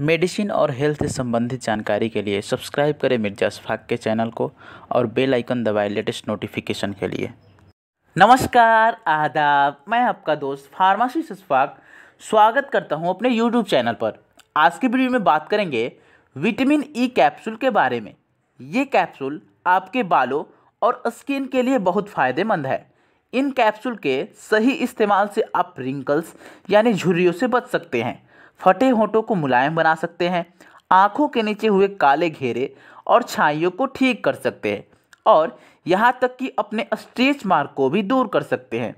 medicine और health से संबंधित जानकारी के लिए सब्सक्राइब करें मिर्जा शफाक के चैनल को और बेल आइकन दबाएं लेटेस्ट नोटिफिकेशन के लिए नमस्कार आदाब मैं आपका दोस्त फार्मासी शफाक स्वागत करता हूं अपने यूट्यूब चैनल पर आज की वीडियो में बात करेंगे विटामिन ई e कैप्सूल के बारे में ये कैप्सूल आपके बालों और स्किन के लिए बहुत फ़ायदेमंद है इन कैप्सूल के सही इस्तेमाल से आप रिंकल्स यानी झुर्रियों से बच सकते हैं फटे होठों को मुलायम बना सकते हैं आँखों के नीचे हुए काले घेरे और छाइयों को ठीक कर सकते हैं और यहाँ तक कि अपने स्ट्रेच मार्क को भी दूर कर सकते हैं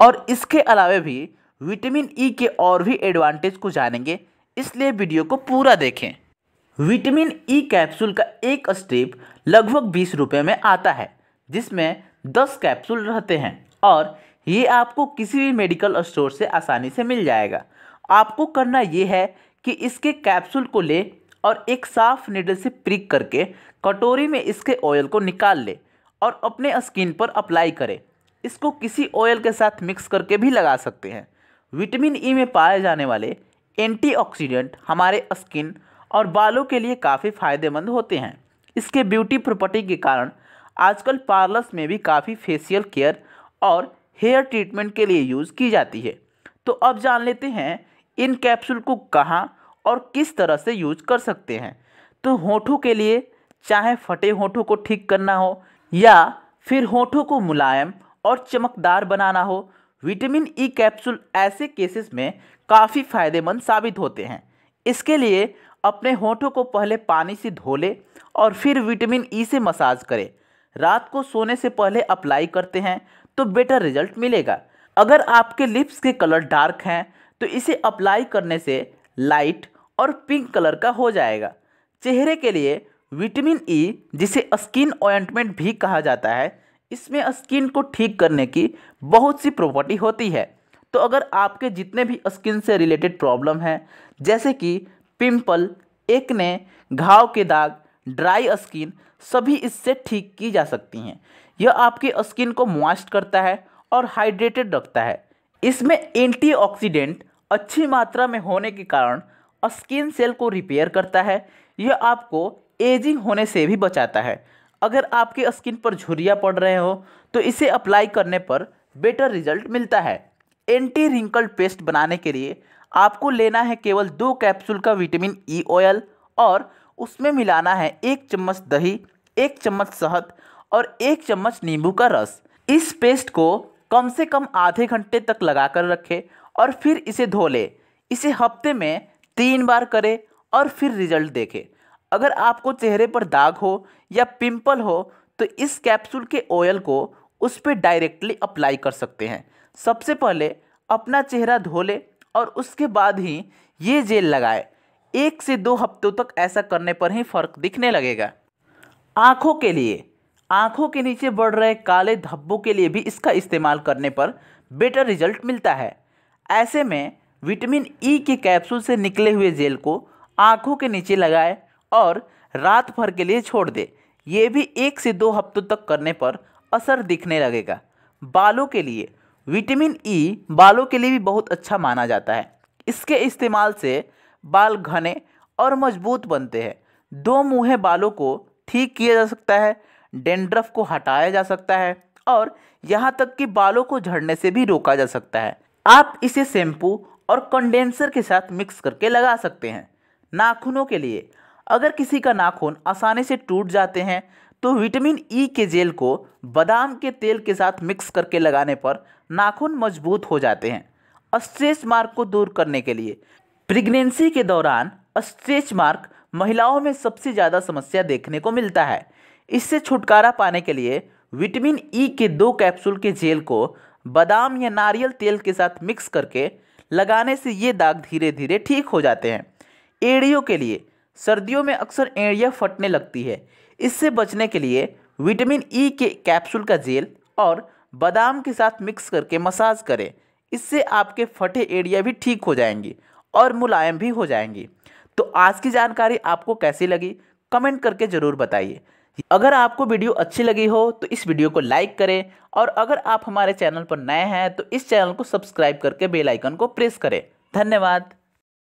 और इसके अलावा भी विटामिन ई e के और भी एडवांटेज को जानेंगे इसलिए वीडियो को पूरा देखें विटामिन ई e कैप्सूल का एक स्ट्रिप लगभग बीस रुपये में आता है जिसमें दस कैप्सूल रहते हैं और ये आपको किसी भी मेडिकल स्टोर से आसानी से मिल जाएगा आपको करना ये है कि इसके कैप्सूल को ले और एक साफ नीडल से प्रिक करके कटोरी में इसके ऑयल को निकाल ले और अपने स्किन पर अप्लाई करें इसको किसी ऑयल के साथ मिक्स करके भी लगा सकते हैं विटामिन ई e में पाए जाने वाले एंटीऑक्सीडेंट हमारे स्किन और बालों के लिए काफ़ी फायदेमंद होते हैं इसके ब्यूटी प्रॉपर्टी के कारण आजकल पार्लर्स में भी काफ़ी फेसियल केयर और हेयर ट्रीटमेंट के लिए यूज़ की जाती है तो अब जान लेते हैं इन कैप्सूल को कहाँ और किस तरह से यूज कर सकते हैं तो होठों के लिए चाहे फटे होठों को ठीक करना हो या फिर होठों को मुलायम और चमकदार बनाना हो विटामिन ई कैप्सूल ऐसे केसेस में काफ़ी फायदेमंद साबित होते हैं इसके लिए अपने होठों को पहले पानी से धो ले और फिर विटामिन ई से मसाज करें रात को सोने से पहले अप्लाई करते हैं तो बेटर रिजल्ट मिलेगा अगर आपके लिप्स के कलर डार्क हैं तो इसे अप्लाई करने से लाइट और पिंक कलर का हो जाएगा चेहरे के लिए विटामिन ई e, जिसे स्किन ऑइंटमेंट भी कहा जाता है इसमें स्किन को ठीक करने की बहुत सी प्रॉपर्टी होती है तो अगर आपके जितने भी स्किन से रिलेटेड प्रॉब्लम हैं जैसे कि पिंपल एकने घाव के दाग ड्राई स्किन सभी इससे ठीक की जा सकती हैं यह आपकी स्किन को मॉइस्ट करता है और हाइड्रेटेड रखता है इसमें एंटीऑक्सीडेंट अच्छी मात्रा में होने के कारण स्किन सेल को रिपेयर करता है यह आपको एजिंग होने से भी बचाता है अगर आपके स्किन पर झुरिया पड़ रहे हो तो इसे अप्लाई करने पर बेटर रिजल्ट मिलता है एंटी रिंकल पेस्ट बनाने के लिए आपको लेना है केवल दो कैप्सूल का विटामिन ई ऑयल और उसमें मिलाना है एक चम्मच दही एक चम्मच शहद और एक चम्मच नींबू का रस इस पेस्ट को कम से कम आधे घंटे तक लगा कर रखें और फिर इसे धो ले इसे हफ्ते में तीन बार करें और फिर रिजल्ट देखें अगर आपको चेहरे पर दाग हो या पिंपल हो तो इस कैप्सूल के ऑयल को उस पर डायरेक्टली अप्लाई कर सकते हैं सबसे पहले अपना चेहरा धो ले और उसके बाद ही ये जेल लगाए एक से दो हफ्तों तक ऐसा करने पर ही फर्क दिखने लगेगा आँखों के लिए आँखों के नीचे बढ़ रहे काले धब्बों के लिए भी इसका इस्तेमाल करने पर बेटर रिजल्ट मिलता है ऐसे में विटामिन ई e के कैप्सूल से निकले हुए जेल को आँखों के नीचे लगाए और रात भर के लिए छोड़ दे ये भी एक से दो हफ्तों तक करने पर असर दिखने लगेगा बालों के लिए विटामिन ई e बालों के लिए भी बहुत अच्छा माना जाता है इसके इस्तेमाल से बाल घने और मजबूत बनते हैं दो मुँहें बालों को ठीक किया जा सकता है डेंड्रफ को हटाया जा सकता है और यहाँ तक कि बालों को झड़ने से भी रोका जा सकता है आप इसे शैम्पू और कंडेंसर के साथ मिक्स करके लगा सकते हैं नाखूनों के लिए अगर किसी का नाखून आसानी से टूट जाते हैं तो विटामिन ई e के जेल को बादाम के तेल के साथ मिक्स करके लगाने पर नाखून मजबूत हो जाते हैं स्ट्रेच मार्क को दूर करने के लिए प्रेगनेंसी के दौरान स्ट्रेच मार्क महिलाओं में सबसे ज़्यादा समस्या देखने को मिलता है इससे छुटकारा पाने के लिए विटामिन ई e के दो कैप्सूल के जेल को बादाम या नारियल तेल के साथ मिक्स करके लगाने से ये दाग धीरे धीरे ठीक हो जाते हैं एड़ियों के लिए सर्दियों में अक्सर एड़िया फटने लगती है इससे बचने के लिए विटामिन ई e के कैप्सूल का जेल और बादाम के साथ मिक्स करके मसाज करें इससे आपके फटे एड़िया भी ठीक हो जाएंगी और मुलायम भी हो जाएंगी तो आज की जानकारी आपको कैसी लगी कमेंट करके ज़रूर बताइए अगर आपको वीडियो अच्छी लगी हो तो इस वीडियो को लाइक करें और अगर आप हमारे चैनल पर नए हैं तो इस चैनल को सब्सक्राइब करके बेल आइकन को प्रेस करें धन्यवाद